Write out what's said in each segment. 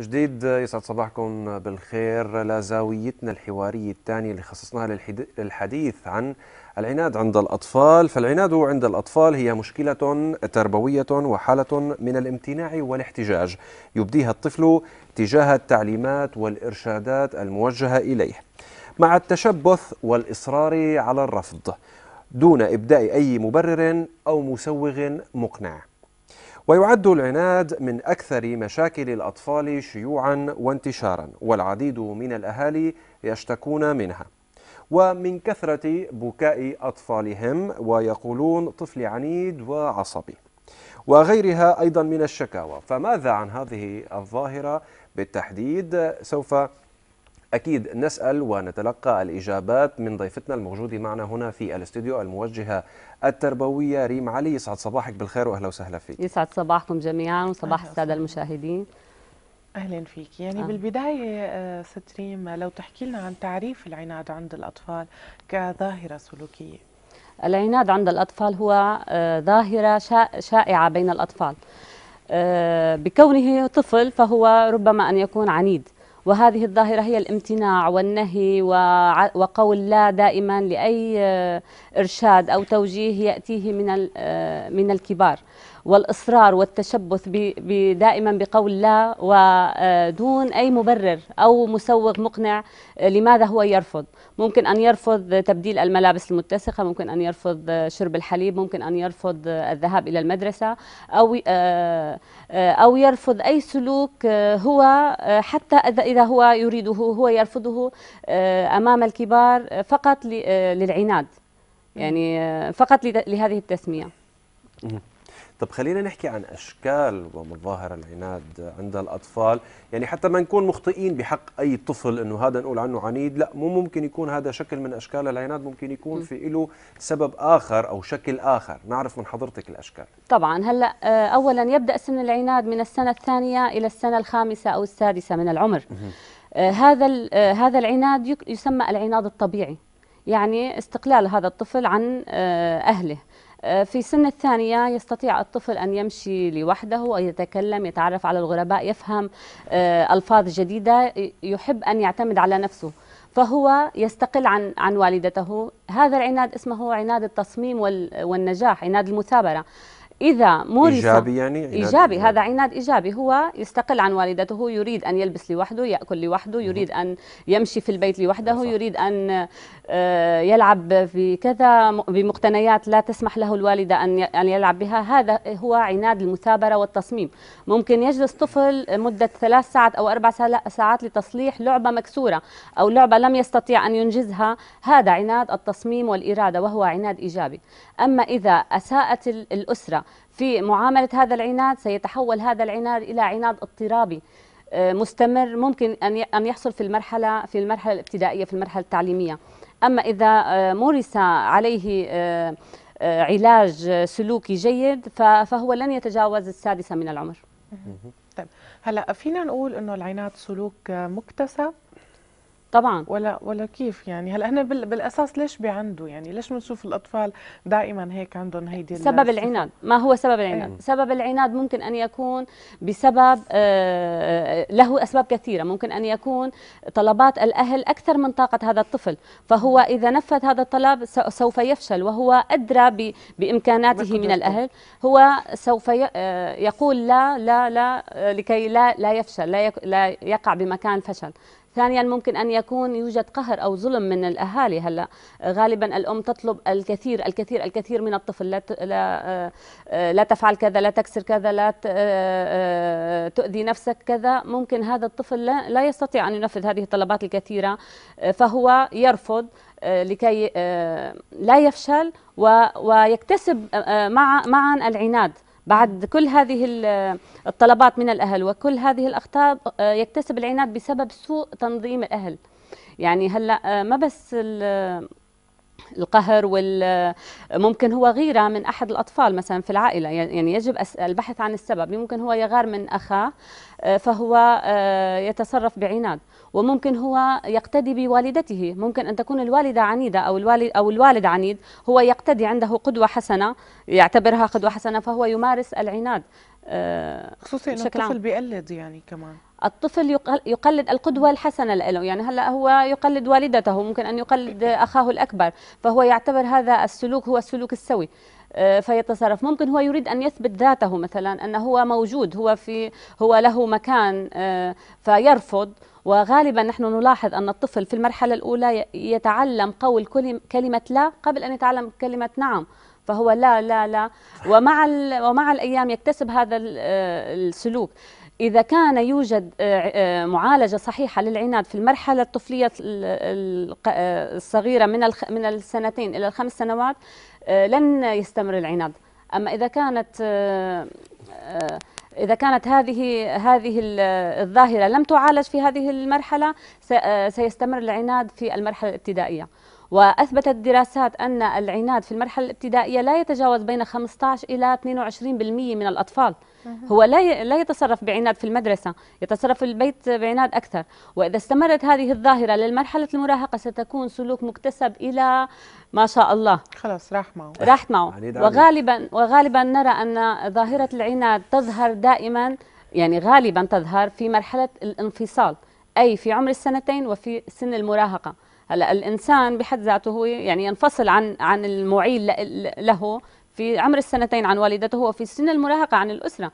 جديد يسعد صباحكم بالخير لزاويتنا الحوارية الثانية اللي خصصناها للحديث عن العناد عند الأطفال فالعناد عند الأطفال هي مشكلة تربوية وحالة من الامتناع والاحتجاج يبديها الطفل تجاه التعليمات والإرشادات الموجهة إليه مع التشبث والإصرار على الرفض دون إبداء أي مبرر أو مسوغ مقنع ويعد العناد من أكثر مشاكل الأطفال شيوعا وانتشارا والعديد من الأهالي يشتكون منها ومن كثرة بكاء أطفالهم ويقولون طفل عنيد وعصبي وغيرها أيضا من الشكاوى فماذا عن هذه الظاهرة بالتحديد سوف أكيد نسأل ونتلقى الإجابات من ضيفتنا الموجودة معنا هنا في الاستوديو الموجهة التربوية ريم علي يسعد صباحك بالخير وأهلا وسهلا فيك يسعد صباحكم جميعا وصباح السادة المشاهدين اهلا فيك يعني آه. بالبدايه آه، ست ريم لو تحكي لنا عن تعريف العناد عند الاطفال كظاهره سلوكيه العناد عند الاطفال هو آه، ظاهره شائعه بين الاطفال آه، بكونه طفل فهو ربما ان يكون عنيد وهذه الظاهرة هي الامتناع والنهي وقول لا دائما لأي آه، إرشاد أو توجيه يأتيه من آه، من الكبار والاصرار والتشبث دائما بقول لا ودون اي مبرر او مسوغ مقنع آه، لماذا هو يرفض ممكن ان يرفض تبديل الملابس المتسخه ممكن ان يرفض آه، شرب الحليب ممكن ان يرفض آه، الذهاب الى المدرسه او او يرفض اي سلوك هو حتى اذا هو يريده هو يرفضه امام الكبار فقط للعناد يعني فقط لهذه التسميه طب خلينا نحكي عن اشكال ومظاهر العناد عند الاطفال يعني حتى ما نكون مخطئين بحق اي طفل انه هذا نقول عنه عنيد لا مو ممكن يكون هذا شكل من اشكال العناد ممكن يكون في له سبب اخر او شكل اخر نعرف من حضرتك الاشكال طبعا هلا آه، اولا يبدا سن العناد من السنه الثانيه الى السنه الخامسه او السادسه من العمر آه، هذا آه، هذا العناد يسمى العناد الطبيعي يعني استقلال هذا الطفل عن اهله آه، في سن الثانية يستطيع الطفل أن يمشي لوحده يتكلم يتعرف على الغرباء يفهم آه، ألفاظ جديدة يحب أن يعتمد على نفسه فهو يستقل عن عن والدته هذا العناد اسمه عناد التصميم والنجاح عناد المثابره إذا مورس إيجابي يعني عناد إيجابي هذا عناد إيجابي هو يستقل عن والدته يريد أن يلبس لوحده يأكل لوحده يريد أن يمشي في البيت لوحده صح. يريد أن آه، يلعب في كذا بمقتنيات لا تسمح له الوالدة أن يلعب بها هذا هو عناد المثابرة والتصميم ممكن يجلس طفل مدة ثلاث ساعات أو أربع ساعات لتصليح لعبة مكسورة أو لعبة لم يستطيع أن ينجزها هذا عناد التصميم والإرادة وهو عناد إيجابي أما إذا أساءت الأسرة في معاملة هذا العناد سيتحول هذا العناد إلى عناد اضطرابي آه، مستمر ممكن أن يحصل في المرحلة في المرحلة الابتدائية في المرحلة التعليمية أما إذا آه، مورس عليه آه، علاج سلوكي جيد فهو لن يتجاوز السادسة من العمر طيب هلا فينا نقول انه العناد سلوك مكتسب طبعا ولا ولا كيف يعني هلا هن بالاساس ليش بعنده يعني ليش بنشوف الاطفال دائما هيك عندهم هيدي سبب العناد ما هو سبب إيه. العناد أيه. سبب العناد ممكن ان يكون بسبب آه،, آه له اسباب كثيره ممكن ان يكون طلبات الاهل اكثر من طاقه هذا الطفل فهو اذا نفذ هذا الطلب سوف يفشل وهو ادرى بامكاناته من الاهل هو سوف آه، يقول لا لا لا آه، لكي لا لا يفشل لا يقع بمكان فشل ثانيا ممكن أن يكون يوجد قهر أو ظلم من الأهالي هلا غالبا الأم تطلب الكثير الكثير الكثير من الطفل لا لا, آه، لا تفعل كذا لا تكسر كذا لا آه، آه، تؤذي نفسك كذا ممكن هذا الطفل لا, يستطيع أن ينفذ هذه الطلبات الكثيرة فهو يرفض لكي لا يفشل ويكتسب مع معا العناد بعد كل هذه الطلبات من الأهل وكل هذه الأخطاب آه، يكتسب العناد بسبب سوء تنظيم الأهل يعني هلا آه، ما بس القهر وال ممكن هو غيره من احد الاطفال مثلا في العائله يعني يجب البحث عن السبب ممكن هو يغار من اخاه آه، فهو يتصرف بعناد وممكن هو يقتدي بوالدته ممكن أن تكون الوالدة عنيدة أو الوالد, أو الوالد عنيد هو يقتدي عنده قدوة حسنة يعتبرها قدوة حسنة فهو يمارس العناد آه، خصوصا أن الطفل بيقلد يعني كمان الطفل يقلد القدوة الحسنة له يعني هلأ هو يقلد والدته ممكن أن يقلد أخاه الأكبر فهو يعتبر هذا السلوك هو السلوك السوي آه، فيتصرف ممكن هو يريد أن يثبت ذاته مثلا أنه هو موجود هو, في هو له مكان آه، فيرفض وغالبا نحن نلاحظ أن الطفل في المرحلة الأولى يتعلم قول كلمة لا قبل أن يتعلم كلمة نعم فهو لا لا لا ومع, ومع الأيام يكتسب هذا آه، السلوك إذا كان يوجد آه، آه، معالجة صحيحة للعناد في المرحلة الطفلية الصغيرة من من السنتين إلى الخمس سنوات لن يستمر العناد أما إذا كانت إذا كانت هذه هذه الظاهرة لم تعالج في هذه المرحلة آه، سيستمر العناد في المرحلة الابتدائية وأثبتت الدراسات أن العناد في المرحلة الابتدائية لا يتجاوز بين 15 إلى 22% من الأطفال هو لا لا يتصرف بعناد في المدرسة يتصرف في البيت بعناد أكثر وإذا استمرت هذه الظاهرة للمرحلة المراهقة ستكون سلوك مكتسب إلى ما شاء الله خلاص راح معه راح معه وغالبا وغالبا نرى أن ظاهرة العناد تظهر دائما يعني غالبا تظهر في مرحلة الانفصال أي في عمر السنتين وفي سن المراهقة هلا الانسان بحد ذاته هو يعني ينفصل عن عن المعيل له في عمر السنتين عن والدته وفي سن المراهقة عن الأسرة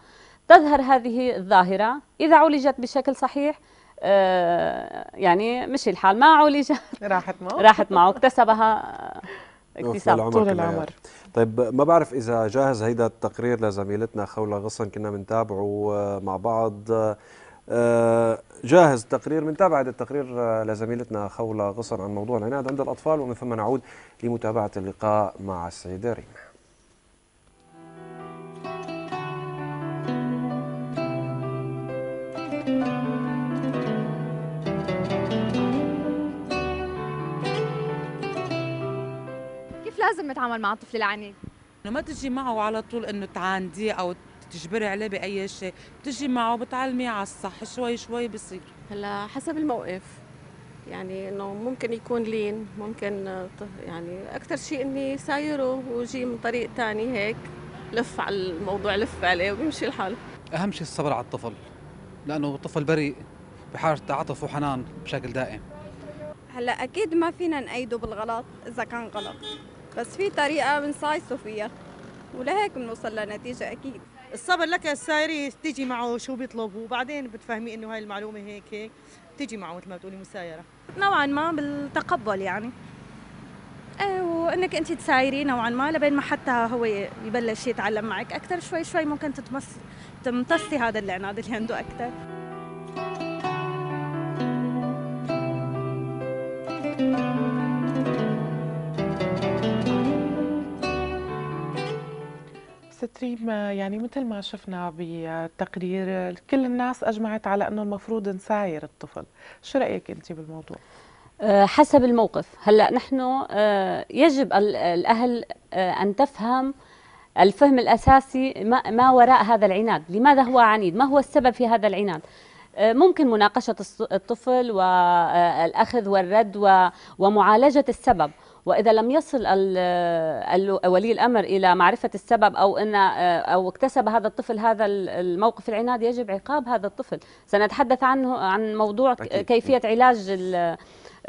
تظهر هذه الظاهرة إذا عولجت بشكل صحيح آه، يعني مشي الحال ما عولجت راحت معه راحت معه اكتسبها اكتساب طول العمر طيب ما بعرف اذا جاهز هيدا التقرير لزميلتنا خوله غصن كنا بنتابعه آه، مع بعض آه، جاهز التقرير بنتابع هذا التقرير لزميلتنا خوله غصن عن موضوع العناد عند الاطفال ومن ثم نعود لمتابعه اللقاء مع السيده ريمه لازم نتعامل مع الطفل العنيد؟ ما تجي معه على طول انه تعانديه او تجبري عليه باي شيء بتجي معه بتعلميه على الصح شوي شوي بصير هلا حسب الموقف يعني انه ممكن يكون لين ممكن يعني اكثر شيء اني سايره وجي من طريق ثاني هيك لف على الموضوع لف عليه وبيمشي الحال اهم شيء الصبر على الطفل لانه الطفل بريء بحاجه تعاطف وحنان بشكل دائم هلا اكيد ما فينا نأيده بالغلط اذا كان غلط بس في طريقه بنصايصه فيها ولهيك بنوصل لنتيجه اكيد الصبر لك السايري تيجي معه شو بيطلب وبعدين بتفهمي انه هاي المعلومه هيك هيك بتيجي معه مثل ما بتقولي مسايره نوعا ما بالتقبل يعني ايه وانك انت تسايري نوعا ما لبين ما حتى هو يبلش يتعلم معك اكثر شوي شوي ممكن تتمص تمتصي هذا العناد اللي عنده اكثر ستريم يعني مثل ما شفنا بالتقرير كل الناس اجمعت على انه المفروض نساير الطفل شو رايك انت بالموضوع أه، حسب الموقف هلا نحن أه، يجب الاهل أه، ان تفهم الفهم الاساسي ما وراء هذا العناد لماذا هو عنيد ما هو السبب في هذا العناد ممكن مناقشه الطفل والاخذ والرد ومعالجه السبب واذا لم يصل ولي الامر الى معرفه السبب او ان او اكتسب هذا الطفل هذا الموقف العناد يجب عقاب هذا الطفل سنتحدث عنه عن موضوع كيفيه علاج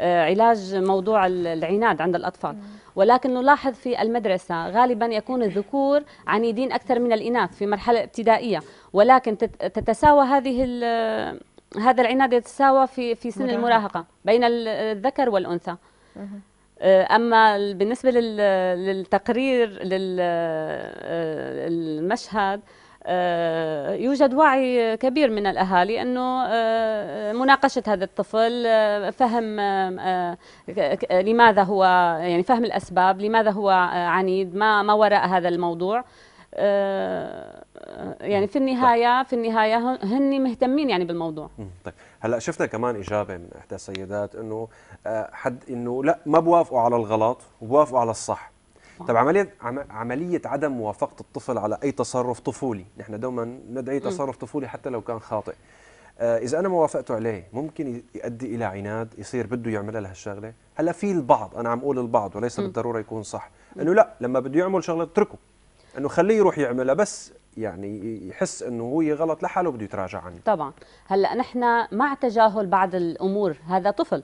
علاج موضوع العناد عند الأطفال ولكن نلاحظ في المدرسة غالبا يكون الذكور عنيدين أكثر من الإناث في مرحلة ابتدائية ولكن تتساوى هذه هذا العناد يتساوى في في سن المراهقة بين الذكر والأنثى آه، اما بالنسبه للتقرير للمشهد آه، آه، يوجد وعي كبير من الاهالي انه مناقشه هذا الطفل فهم لماذا هو يعني فهم الاسباب لماذا هو عنيد ما ما وراء هذا الموضوع يعني في طيب. النهايه في النهايه هن مهتمين يعني بالموضوع طيب هلا شفنا كمان اجابه من احدى السيدات انه آه، حد انه لا ما بوافقوا على الغلط وبوافقوا على الصح طب عمليه عمليه عدم موافقه الطفل على اي تصرف طفولي نحن دوما ندعي تصرف طفولي حتى لو كان خاطئ آه، اذا انا ما وافقت عليه ممكن يؤدي الى عناد يصير بده يعملها لهالشغله هلا في البعض انا عم اقول البعض وليس بالضروره يكون صح انه لا لما بده يعمل شغله اتركه انه خليه يروح يعملها بس يعني يحس انه هو غلط لحاله بده يتراجع عنه طبعا هلا نحن مع تجاهل بعض الامور هذا طفل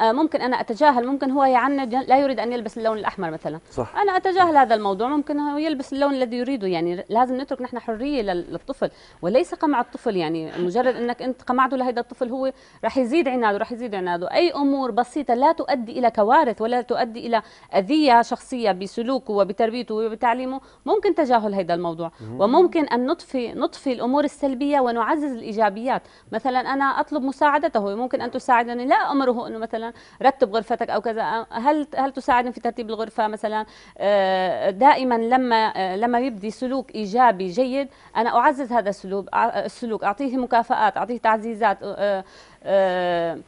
آه، ممكن انا اتجاهل ممكن هو يعني لا يريد ان يلبس اللون الاحمر مثلا صح. انا اتجاهل هذا الموضوع ممكن هو يلبس اللون الذي يريده يعني لازم نترك نحن حريه للطفل وليس قمع الطفل يعني مجرد انك انت قمعته لهذا الطفل هو راح يزيد عناده راح يزيد عناده اي امور بسيطه لا تؤدي الى كوارث ولا تؤدي الى اذيه شخصيه بسلوكه وبتربيته وبتعليمه ممكن تجاهل هذا الموضوع وممكن ان نطفي نطفي الامور السلبيه ونعزز الايجابيات مثلا انا اطلب مساعدته ممكن ان تساعدني لا امره انه مثلا رتب غرفتك او كذا هل هل تساعد في ترتيب الغرفه مثلا آه، دائما لما آه، لما يبدي سلوك ايجابي جيد انا اعزز هذا السلوك السلوك اعطيه مكافآت اعطيه تعزيزات آه،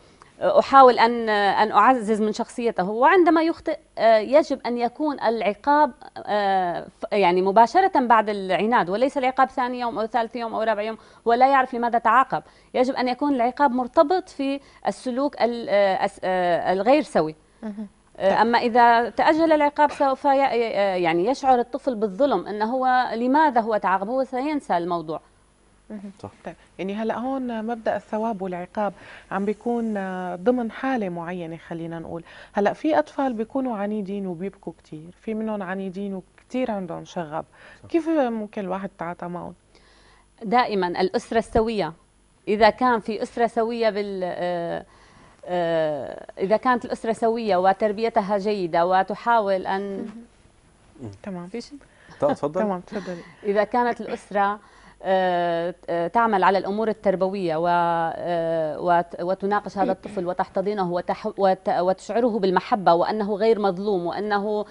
احاول ان ان اعزز من شخصيته وعندما يخطئ آه، يجب ان يكون العقاب آه، يعني مباشره بعد العناد وليس العقاب ثاني يوم او ثالث يوم او رابع يوم ولا يعرف لماذا تعاقب يجب ان يكون العقاب مرتبط في السلوك آه، الغير سوي اما اذا تاجل العقاب سوف يعني يشعر الطفل بالظلم انه هو لماذا هو تعاقب هو سينسى الموضوع صح. طيب يعني هلا هون مبدا الثواب والعقاب عم بيكون آه، ضمن حاله معينه خلينا نقول هلا في اطفال بيكونوا عنيدين وبيبكوا كثير في منهم عنيدين وكثير عندهم شغب صح. كيف ممكن الواحد يتعاطى معهم دائما الاسره السويه اذا كان في اسره سويه بال آه، آه، اذا كانت الاسره سويه وتربيتها جيده وتحاول ان تمام في شيء طيب، تفضل تمام تفضلي اذا كانت الاسره آه، آه، تعمل على الأمور التربوية آه، وتناقش هذا الطفل وتحتضنه وتشعره بالمحبة وأنه غير مظلوم وأنه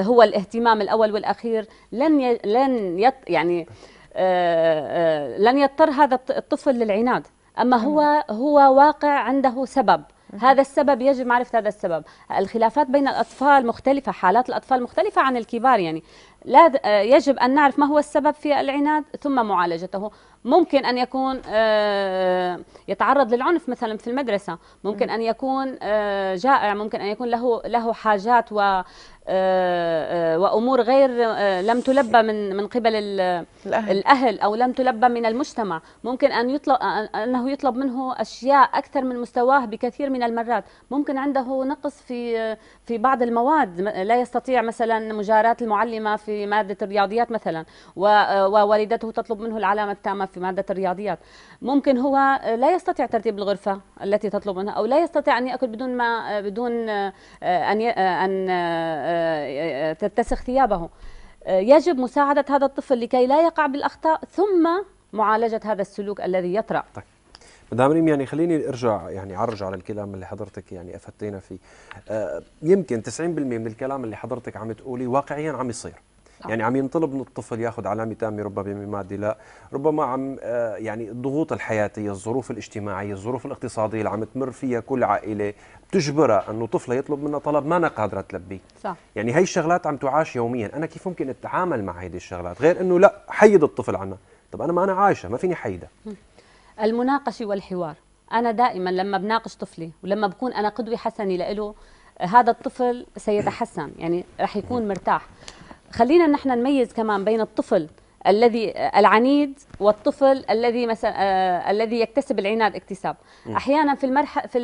هو الاهتمام الأول والأخير لن لن يعني لن يضطر هذا الطفل للعناد أما هو هو واقع عنده سبب هذا السبب يجب معرفة هذا السبب الخلافات بين الأطفال مختلفة حالات الأطفال مختلفة عن الكبار يعني لا يجب أن نعرف ما هو السبب في العناد ثم معالجته ممكن أن يكون آه، يتعرض للعنف مثلا في المدرسة ممكن أن يكون آه، جائع ممكن أن يكون له له حاجات و آه، آه، وامور غير آه، لم تلبى من من قبل الأهل. الاهل او لم تلبى من المجتمع ممكن ان يطلب انه يطلب منه اشياء اكثر من مستواه بكثير من المرات ممكن عنده نقص في في بعض المواد لا يستطيع مثلا مجاراه المعلمه في ماده الرياضيات مثلا ووالدته تطلب منه العلامه التامه في ماده الرياضيات ممكن هو لا يستطيع ترتيب الغرفه التي تطلب منها او لا يستطيع ان ياكل بدون ما بدون ان ان آه، آه، تتسخ ثيابه آه، يجب مساعدة هذا الطفل لكي لا يقع بالأخطاء ثم معالجة هذا السلوك الذي يطرأ طيب. مدام ريم يعني خليني ارجع يعني عرج على الكلام اللي حضرتك يعني افدتينا فيه آه يمكن 90% من الكلام اللي حضرتك عم تقولي واقعيا عم يصير نعم. يعني عم ينطلب من الطفل ياخذ علامه تامه ربما بما لا ربما عم يعني الضغوط الحياتيه الظروف الاجتماعيه الظروف الاقتصاديه اللي عم تمر فيها كل عائله تجبرها انه طفله يطلب منها طلب ما انا قادره تلبيه صح يعني هي الشغلات عم تعاش يوميا انا كيف ممكن اتعامل مع هذه الشغلات غير انه لا حيد الطفل عنها طب انا ما انا عايشه ما فيني حيدها المناقشه والحوار انا دائما لما بناقش طفلي ولما بكون انا قدوه حسنه له هذا الطفل سيتحسن يعني رح يكون مرتاح خلينا نحن نميز كمان بين الطفل الذي العنيد والطفل الذي مثلا آه الذي يكتسب العناد اكتساب احيانا في المرحله في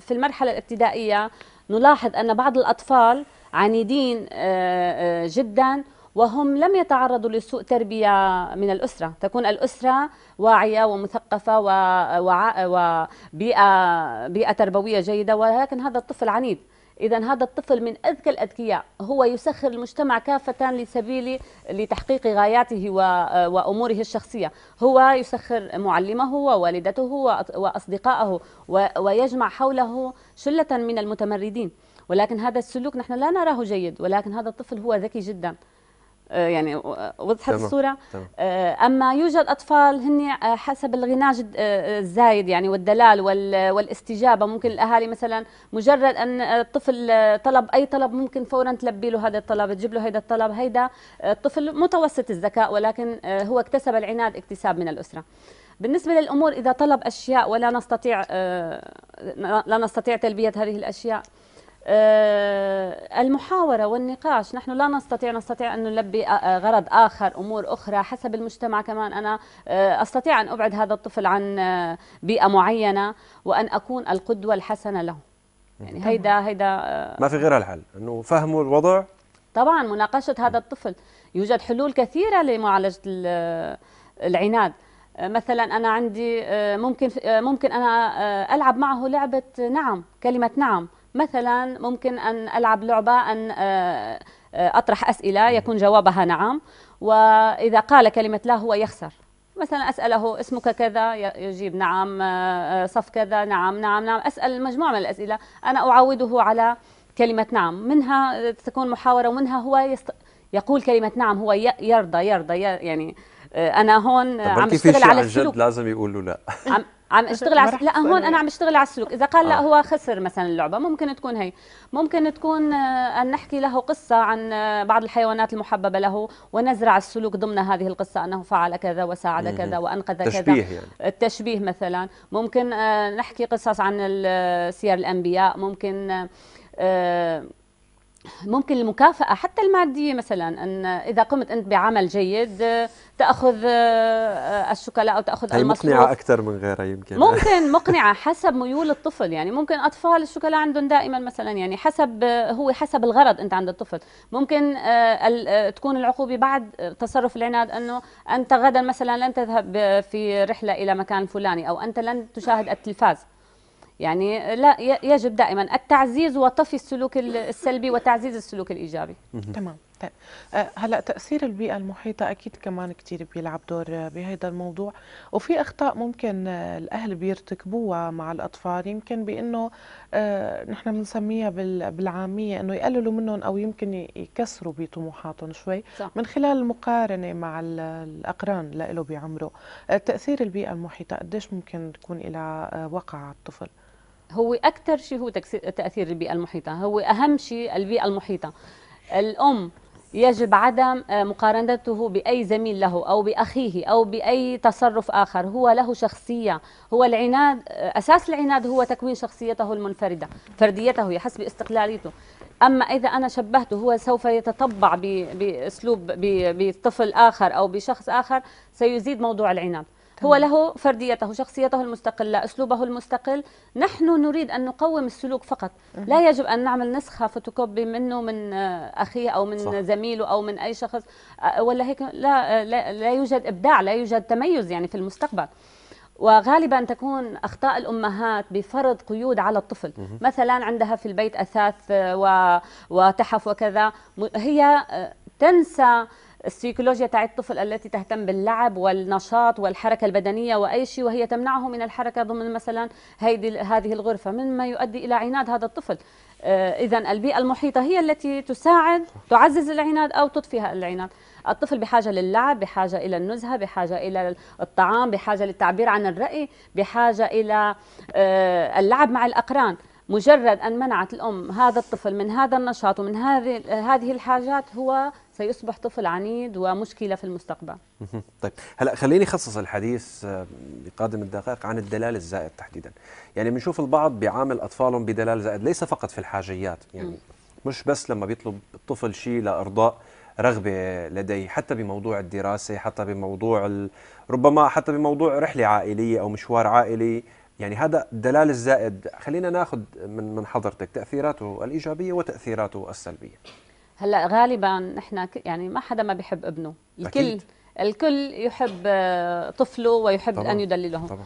في المرحله الابتدائيه نلاحظ ان بعض الاطفال عنيدين آه،, آه جدا وهم لم يتعرضوا لسوء تربية من الأسرة تكون الأسرة واعية ومثقفة وبيئة بيئة تربوية جيدة ولكن هذا الطفل عنيد إذا هذا الطفل من أذكى الأذكياء هو يسخر المجتمع كافة لسبيل لتحقيق غاياته وأموره الشخصية هو يسخر معلمه ووالدته وأصدقائه ويجمع حوله شلة من المتمردين ولكن هذا السلوك نحن لا نراه جيد ولكن هذا الطفل هو ذكي جداً آه، يعني آه، وضحت تمام. الصوره تمام. آه، اما يوجد اطفال هن حسب الغناج الزايد يعني والدلال والاستجابه ممكن الاهالي مثلا مجرد ان الطفل طلب اي طلب ممكن فورا تلبي له هذا الطلب تجيب له هذا الطلب هيدا الطفل متوسط الذكاء ولكن هو اكتسب العناد اكتساب من الاسره بالنسبة للأمور إذا طلب أشياء ولا نستطيع لا نستطيع تلبية هذه الأشياء آه، المحاورة والنقاش نحن لا نستطيع نستطيع أن نلبي آه، آه، غرض آخر أمور أخرى حسب المجتمع كمان أنا أستطيع أن أبعد هذا الطفل عن بيئة معينة وأن أكون القدوة الحسنة له يعني هيدا هيدا ما في غير الحل أنه فهموا الوضع طبعا مناقشة هذا الطفل يوجد حلول كثيرة لمعالجة العناد مثلا انا عندي ممكن ممكن انا العب معه لعبه نعم كلمه نعم مثلا ممكن أن ألعب لعبة أن آه، آه، أطرح أسئلة يكون جوابها نعم وإذا قال كلمة لا هو يخسر مثلا أسأله اسمك كذا يجيب نعم آه، صف كذا نعم نعم نعم أسأل مجموعة من الأسئلة أنا أعوده على كلمة نعم منها تكون محاورة ومنها هو يست... يقول كلمة نعم هو يرضى يرضى يعني أنا هون عم بشتغل على السلوك لازم يقولوا لا عم اشتغل على لا هون انا عم اشتغل على السلوك اذا قال آه. لا هو خسر مثلا اللعبه ممكن تكون هي ممكن تكون آه، ان نحكي له قصه عن آه، بعض الحيوانات المحببه له ونزرع السلوك ضمن هذه القصه انه فعل كذا وساعد كذا وانقذ تشبيه يعني. التشبيه مثلا ممكن آه، نحكي قصص عن سير الانبياء ممكن ممكن المكافأة حتى المادية مثلا أن إذا قمت أنت بعمل جيد تأخذ آه، الشوكولا أو تأخذ هي المصروف مقنعة أكثر من غيرها يمكن ممكن مقنعة حسب ميول الطفل يعني ممكن أطفال الشوكولا عندهم دائما مثلا يعني حسب آه، هو حسب الغرض أنت عند الطفل ممكن آه، تكون العقوبة بعد تصرف العناد أنه أنت غدا مثلا لن تذهب في رحلة إلى مكان فلاني أو أنت لن تشاهد التلفاز يعني لا يجب دائما التعزيز وطفي السلوك السلبي وتعزيز السلوك الايجابي تمام طيب آه، هلا تاثير البيئه المحيطه اكيد كمان كثير بيلعب دور بهذا الموضوع وفي اخطاء ممكن آه، الاهل بيرتكبوها مع الاطفال يمكن بانه آه، نحن بنسميها بالعاميه انه يقللوا منهم او يمكن يكسروا بطموحاتهم شوي صح. من خلال المقارنه مع الاقران له بعمره تاثير البيئه المحيطه قديش ممكن تكون لها وقع على الطفل هو اكثر شيء هو تاثير البيئه المحيطه هو اهم شيء البيئه المحيطه الام يجب عدم آه، مقارنته باي زميل له او باخيه او باي تصرف اخر هو له شخصيه هو العناد آه، اساس العناد هو تكوين شخصيته المنفرده فرديته يحس استقلاليته اما اذا انا شبهته هو سوف يتطبع باسلوب بطفل اخر او بشخص اخر سيزيد موضوع العناد هو له فرديته شخصيته المستقلة أسلوبه المستقل نحن نريد أن نقوم السلوك فقط لا يجب أن نعمل نسخة فوتوكوبي منه من آه، أخيه أو من صح. زميله أو من أي شخص آه، ولا هيك لا, لا, لا يوجد إبداع لا يوجد تميز يعني في المستقبل وغالبا تكون اخطاء الامهات بفرض قيود على الطفل مثلا عندها في البيت اثاث وتحف وكذا هي آه، تنسى السيكولوجيا تاع الطفل التي تهتم باللعب والنشاط والحركة البدنية وأي شيء وهي تمنعه من الحركة ضمن مثلا هيدي هذه الغرفة مما يؤدي إلى عناد هذا الطفل آه، إذا البيئة المحيطة هي التي تساعد تعزز العناد أو تطفئ العناد الطفل بحاجة للعب بحاجة إلى النزهة بحاجة إلى الطعام بحاجة للتعبير عن الرأي بحاجة إلى آه، اللعب مع الأقران مجرد أن منعت الأم هذا الطفل من هذا النشاط ومن هذه هذه الحاجات هو سيصبح طفل عنيد ومشكلة في المستقبل طيب هلا خليني خصص الحديث آه، بقادم الدقائق عن الدلال الزائد تحديدا يعني بنشوف البعض بيعامل أطفالهم بدلال زائد ليس فقط في الحاجيات يعني مش بس لما بيطلب الطفل شيء لإرضاء رغبة لديه حتى بموضوع الدراسة حتى بموضوع ال... ربما حتى بموضوع رحلة عائلية أو مشوار عائلي يعني هذا الدلال الزائد خلينا ناخذ من من حضرتك تأثيراته الإيجابية وتأثيراته السلبية هلا غالبا نحن يعني ما حدا ما بيحب ابنه الكل أكيد. الكل يحب آه، طفله ويحب طبعا. ان يدلله طبعا.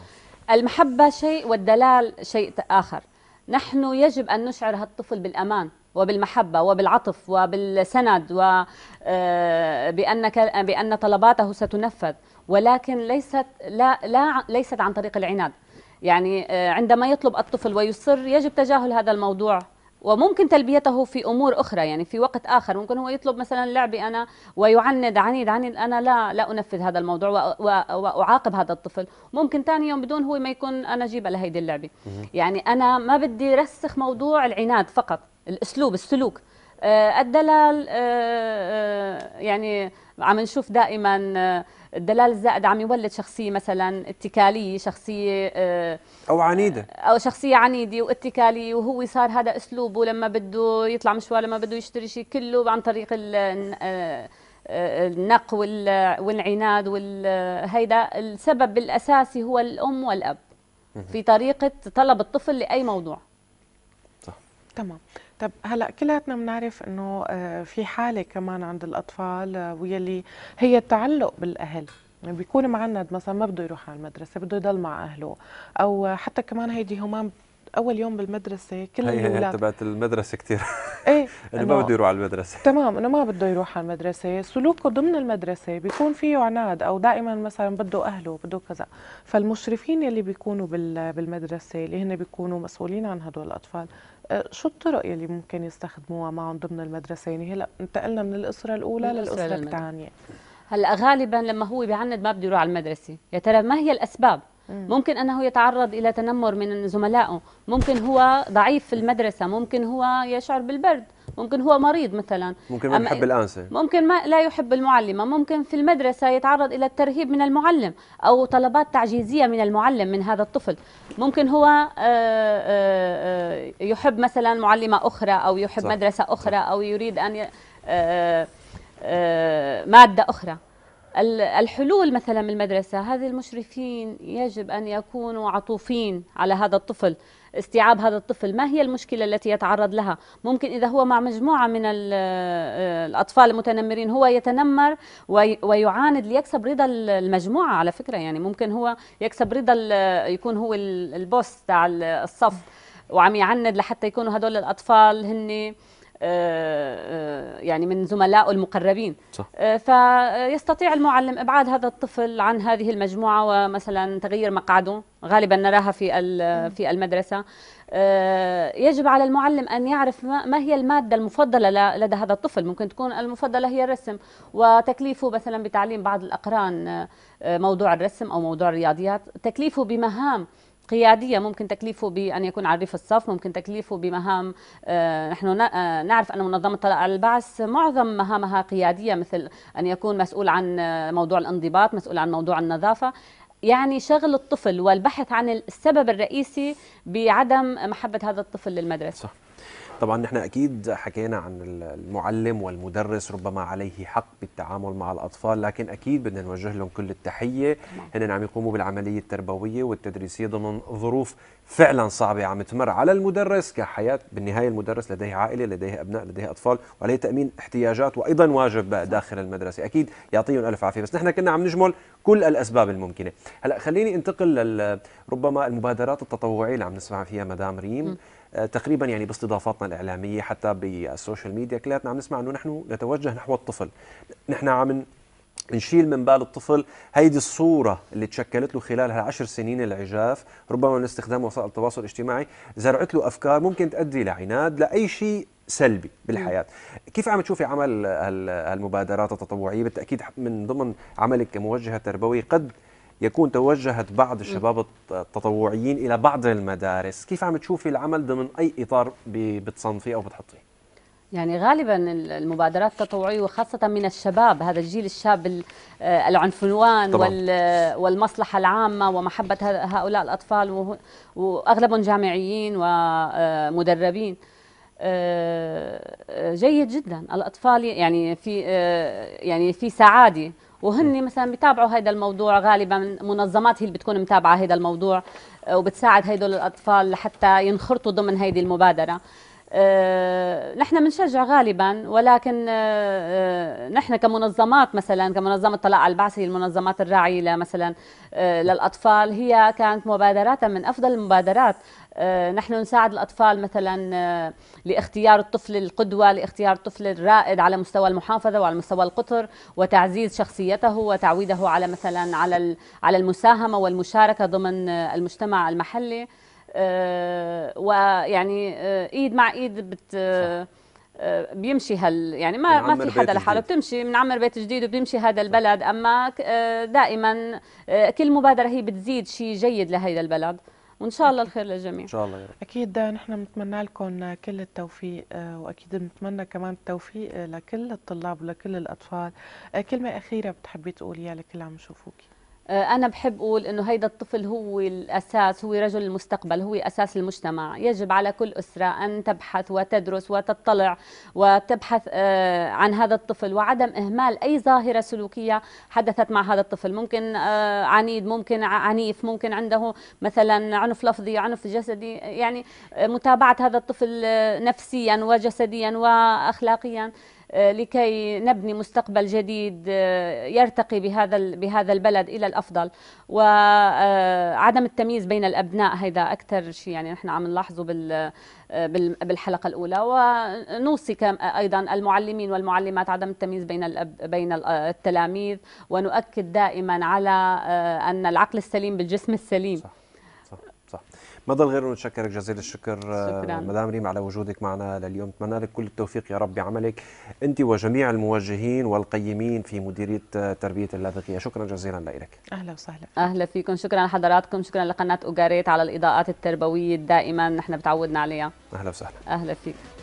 المحبه شيء والدلال شيء اخر نحن يجب ان نشعر هالطفل بالامان وبالمحبة وبالعطف وبالسند و آه، بانك بأن طلباته ستنفذ ولكن ليست لا لا ليست عن طريق العناد يعني آه، عندما يطلب الطفل ويصر يجب تجاهل هذا الموضوع وممكن تلبيته في امور اخرى يعني في وقت اخر ممكن هو يطلب مثلا لعبي انا ويعند عنيد عنيد انا لا لا انفذ هذا الموضوع واعاقب هذا الطفل ممكن ثاني يوم بدون هو ما يكون انا اجيب لهيدي هيدي اللعبه يعني انا ما بدي رسخ موضوع العناد فقط الاسلوب السلوك ادى آه، آه، آه، يعني عم نشوف دائما الدلال آه، الزائد عم يولد شخصيه مثلا اتكاليه شخصيه آه، او عنيده آه، او شخصيه عنيده واتكاليه وهو صار هذا اسلوبه لما بده يطلع مشوار لما بده يشتري شيء كله عن طريق النق والعناد وهيدا السبب الاساسي هو الام والاب في طريقه طلب الطفل لاي موضوع صح تمام طب هلا كلياتنا بنعرف انه آه، في حاله كمان عند الاطفال آه، ويلي هي التعلق بالاهل يعني بيكون معند مثلا ما بده يروح على المدرسه بده يضل مع اهله او حتى كمان هيدي همام اول يوم بالمدرسه كل الاولاد تبعت المدرسه كثير ايه انه ما بده يروح على المدرسه تمام انه ما بده يروح على المدرسه سلوكه ضمن المدرسه بيكون فيه عناد او دائما مثلا بده اهله بده كذا فالمشرفين اللي بيكونوا بالمدرسه اللي هن بيكونوا مسؤولين عن هدول الاطفال آه، شو الطرق يلي ممكن يستخدموها معهم ضمن المدرسه يعني هلا انتقلنا من الاسره الاولى للاسره الثانيه هلا غالبا لما هو بيعند ما بده يروح على المدرسه يا ترى ما هي الاسباب ممكن أنه يتعرض إلى تنمر من زملائه ممكن هو ضعيف في المدرسة ممكن هو يشعر بالبرد ممكن هو مريض مثلا ممكن ما يحب الانسه ممكن ما لا يحب المعلمه ممكن في المدرسه يتعرض الى الترهيب من المعلم او طلبات تعجيزيه من المعلم من هذا الطفل ممكن هو آه، آه، آه، يحب مثلا معلمه اخرى او يحب صح. مدرسه اخرى او يريد ان ماده اخرى الحلول مثلا من المدرسة هذه المشرفين يجب أن يكونوا عطوفين على هذا الطفل استيعاب هذا الطفل ما هي المشكلة التي يتعرض لها ممكن إذا هو مع مجموعة من آه، الأطفال المتنمرين هو يتنمر ويعاند ليكسب رضا المجموعة على فكرة يعني ممكن هو يكسب رضا يكون هو البوس تاع الصف وعم يعند لحتى يكونوا هدول الأطفال هني آه، آه، يعني من زملائه المقربين صح. آه، فيستطيع المعلم ابعاد هذا الطفل عن هذه المجموعه ومثلا تغيير مقعده غالبا نراها في في المدرسه يجب على المعلم أن يعرف ما هي المادة المفضلة لدى هذا الطفل ممكن تكون المفضلة هي الرسم وتكليفه مثلا بتعليم بعض الأقران موضوع الرسم أو موضوع الرياضيات تكليفه بمهام قياديه ممكن تكليفه بان يكون عريف الصف ممكن تكليفه بمهام آه، نحن آه، نعرف ان منظمه طلع البعث معظم مهامها قياديه مثل ان يكون مسؤول عن آه، موضوع الانضباط مسؤول عن موضوع النظافه يعني شغل الطفل والبحث عن السبب الرئيسي بعدم محبه هذا الطفل للمدرسه صح. طبعا احنا اكيد حكينا عن المعلم والمدرس ربما عليه حق بالتعامل مع الاطفال لكن اكيد بدنا نوجه لهم كل التحيه نعم. هن عم يقوموا بالعمليه التربويه والتدريسيه ضمن ظروف فعلا صعبه عم تمر على المدرس كحياه بالنهايه المدرس لديه عائله لديه ابناء لديه اطفال وعليه تامين احتياجات وايضا واجب داخل المدرسه اكيد يعطيهم الف عافيه بس نحن كنا عم نجمل كل الاسباب الممكنه هلا خليني انتقل ربما المبادرات التطوعيه اللي عم نسمع فيها مدام ريم آه، تقريبا يعني باستضافاتنا الاعلاميه حتى بالسوشيال ميديا كلياتنا عم نسمع انه نحن نتوجه نحو الطفل نحن عم نشيل من بال الطفل هيدي الصورة اللي تشكلت له خلال هالعشر سنين العجاف ربما من استخدام وسائل التواصل الاجتماعي زرعت له أفكار ممكن تؤدي لعناد لأي شيء سلبي بالحياة كيف عم تشوفي عمل هالمبادرات التطوعية بالتأكيد من ضمن عملك كموجهة تربوي قد يكون توجهت بعض الشباب التطوعيين الى بعض المدارس كيف عم تشوفي العمل ضمن اي اطار بتصنفيه او بتحطيه يعني غالبا المبادرات التطوعية وخاصة من الشباب هذا الجيل الشاب آه، العنفوان والمصلحة العامة ومحبة هؤلاء الأطفال وأغلبهم جامعيين ومدربين آه، آه، جيد جدا الأطفال يعني في يعني في سعادة وهن نعم. مثلا بيتابعوا هذا الموضوع غالبا منظمات هي اللي بتكون متابعه هذا الموضوع آه، وبتساعد هدول الاطفال لحتى ينخرطوا ضمن هذه المبادره أه نحن بنشجع غالبا ولكن آه،, أه نحن كمنظمات مثلا كمنظمه طلاق على البعث هي المنظمات الراعيه مثلا أه للاطفال هي كانت مبادراتها من افضل المبادرات آه، نحن نساعد الأطفال مثلا آه، لاختيار الطفل القدوة لاختيار الطفل الرائد على مستوى المحافظة وعلى مستوى القطر وتعزيز شخصيته وتعويده على مثلا على على المساهمة والمشاركة ضمن آه، المجتمع المحلي ويعني ايد مع ايد بت بيمشي هال يعني ما ما في حدا لحاله بتمشي بنعمر بيت جديد وبيمشي هذا البلد اما دائما كل مبادره هي بتزيد شيء جيد لهيدا البلد وان شاء الله الخير للجميع ان شاء الله يا رب اكيد نحن بنتمنى لكم كل التوفيق آه، واكيد بنتمنى كمان التوفيق لكل الطلاب ولكل الاطفال آه، كلمه اخيره بتحبي تقوليها لكل عم يشوفوكي آه، أنا بحب أقول إنه هيدا الطفل هو الأساس هو رجل المستقبل هو أساس المجتمع يجب على كل أسرة أن تبحث وتدرس وتطلع وتبحث آه، عن هذا الطفل وعدم إهمال أي ظاهرة سلوكية حدثت مع هذا الطفل ممكن آه، عنيد ممكن عنيف ممكن عنده مثلا عنف لفظي عنف جسدي يعني متابعة هذا الطفل نفسيا وجسديا وأخلاقيا آه، لكي نبني مستقبل جديد آه، يرتقي بهذا بهذا البلد الى الافضل وعدم آه، التمييز بين الابناء هذا اكثر شيء يعني نحن عم نلاحظه بال بالحلقه الاولى ونوصي ايضا المعلمين والمعلمات عدم التمييز بين الأب بين التلاميذ ونؤكد دائما على ان العقل السليم بالجسم السليم صح. ما ضل غير انه نشكرك جزيل الشكر آه، شكرا. مدام ريم على وجودك معنا لليوم نتمنى لك كل التوفيق يا رب بعملك انت وجميع الموجهين والقيمين في مديريه آه، تربيه اللاذقيه شكرا جزيلا لك اهلا وسهلا اهلا فيكم شكرا لحضراتكم شكرا لقناه اوغاريت على الاضاءات التربويه الدائمه نحن بتعودنا عليها اهلا وسهلا اهلا فيك